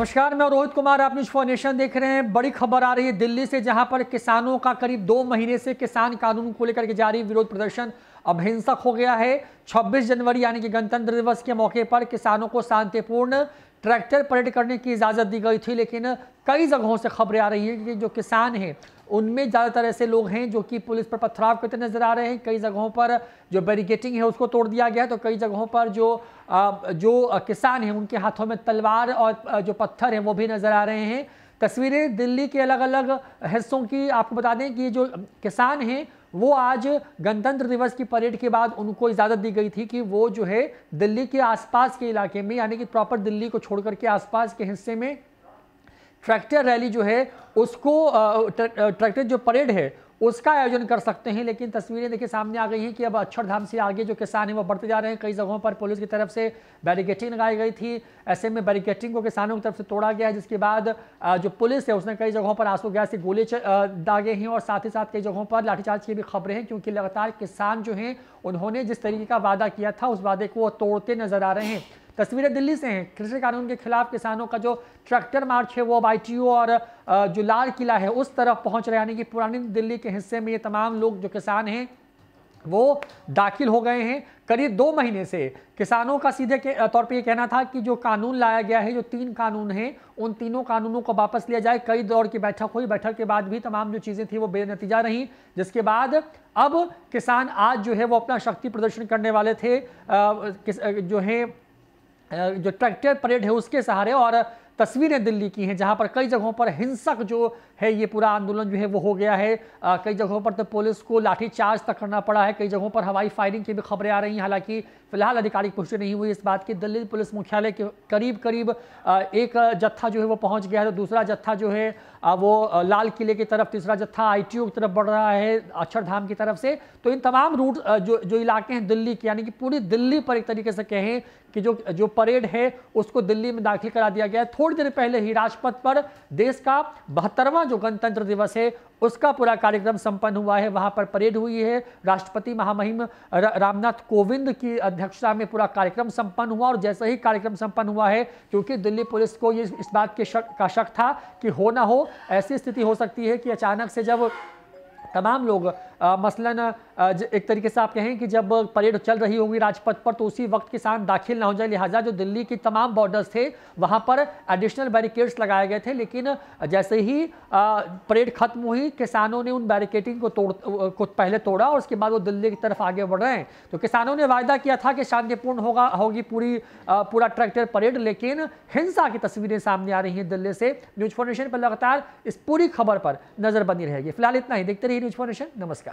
नमस्कार मैं रोहित कुमार आप न्यूज फॉर देख रहे हैं बड़ी खबर आ रही है दिल्ली से जहां पर किसानों का करीब दो महीने से किसान कानून को लेकर के जारी विरोध प्रदर्शन अब हिंसक हो गया है 26 जनवरी यानी कि गणतंत्र दिवस के मौके पर किसानों को शांतिपूर्ण ट्रैक्टर परेड करने की इजाज़त दी गई थी लेकिन कई जगहों से खबरें आ रही हैं कि जो किसान हैं उनमें ज़्यादातर ऐसे लोग हैं जो कि पुलिस पर पथराव करते नज़र आ रहे हैं कई जगहों पर जो बैरिकेटिंग है उसको तोड़ दिया गया है तो कई जगहों पर जो जो किसान हैं उनके हाथों में तलवार और जो पत्थर हैं वो भी नज़र आ रहे हैं तस्वीरें दिल्ली के अलग अलग हिस्सों की आपको बता दें कि जो किसान हैं वो आज गणतंत्र दिवस की परेड के बाद उनको इजाज़त दी गई थी कि वो जो है दिल्ली के आसपास के इलाके में यानी कि प्रॉपर दिल्ली को छोड़ के आसपास के हिस्से में ट्रैक्टर रैली जो है उसको ट्रैक्टर जो परेड है उसका आयोजन कर सकते हैं लेकिन तस्वीरें देखिए सामने आ गई हैं कि अब अक्षरधाम से आगे जो किसान हैं वो बढ़ते जा रहे हैं कई जगहों पर पुलिस की तरफ से बैरिकेटिंग लगाई गई थी ऐसे में बैरिकेटिंग को किसानों की तरफ से तोड़ा गया है जिसके बाद जो पुलिस है उसने कई जगहों पर आंसू गैस के गोले दागे हैं और साथ ही साथ कई जगहों पर लाठीचार्ज की भी खबरें हैं क्योंकि लगातार किसान जो हैं उन्होंने जिस तरीके का वादा किया था उस वादे को वो तोड़ते नजर आ रहे हैं तस्वीरें दिल्ली से हैं कृषि कानून के खिलाफ किसानों का जो ट्रैक्टर मार्च है वो अब आई और जो लाल किला है उस तरफ पहुंच रहा यानी कि पुरानी दिल्ली के हिस्से में ये तमाम लोग जो किसान हैं वो दाखिल हो गए हैं करीब दो महीने से किसानों का सीधे के तौर पे ये कहना था कि जो कानून लाया गया है जो तीन कानून हैं उन तीनों कानूनों को वापस लिया जाए कई दौर की बैठक हुई बैठक के बाद भी तमाम जो चीज़ें थी वो बेनतीजा रहीं जिसके बाद अब किसान आज जो है वो अपना शक्ति प्रदर्शन करने वाले थे आ, किस, जो है जो ट्रैक्टर परेड है उसके सहारे और तस्वीरें दिल्ली की हैं जहां पर कई जगहों पर हिंसक जो है ये पूरा आंदोलन जो है वो हो गया है आ, कई जगहों पर तो पुलिस को लाठीचार्ज तक करना पड़ा है कई जगहों पर हवाई फायरिंग की भी खबरें आ रही हैं हालांकि फिलहाल आधिकारिक पुष्टि नहीं हुई इस बात की दिल्ली पुलिस मुख्यालय के करीब करीब एक जत्था जो है वो पहुँच गया है तो दूसरा जत्था जो है वो लाल किले की तरफ तीसरा जत्था आई की तरफ बढ़ रहा है अक्षरधाम की तरफ से तो इन तमाम रूट जो जो इलाके हैं दिल्ली के यानी कि पूरी दिल्ली पर एक तरीके से कहें कि जो जो परेड है उसको दिल्ली में दाखिल करा दिया गया है थोड़ी देर पहले ही राजपथ पर देश का बहत्तरवां जो गणतंत्र दिवस है उसका पूरा कार्यक्रम संपन्न हुआ है वहां पर परेड हुई है राष्ट्रपति महामहिम रामनाथ कोविंद की अध्यक्षता में पूरा कार्यक्रम संपन्न हुआ और जैसे ही कार्यक्रम संपन्न हुआ है क्योंकि दिल्ली पुलिस को ये इस बात के शक का शक था कि हो ना हो ऐसी स्थिति हो सकती है कि अचानक से जब तमाम लोग मसलन एक तरीके से आप कहें कि जब परेड चल रही होगी राजपथ पर तो उसी वक्त किसान दाखिल ना हो जाए लिहाजा जो दिल्ली की तमाम बॉर्डर्स थे वहाँ पर एडिशनल बैरिकेड्स लगाए गए थे लेकिन जैसे ही परेड खत्म हुई किसानों ने उन बैरिकेडिंग को तोड़ को पहले तोड़ा और उसके बाद वो दिल्ली की तरफ आगे बढ़ रहे हैं तो किसानों ने वायदा किया था कि शांतिपूर्ण होगा होगी पूरी पूरा ट्रैक्टर परेड लेकिन हिंसा की तस्वीरें सामने आ रही हैं दिल्ली से न्यूज फॉर्मेशन पर लगातार इस पूरी खबर पर नजर बनी रहेगी फिलहाल इतना ही देखते रहिए न्यूज फॉर्मेशन नमस्कार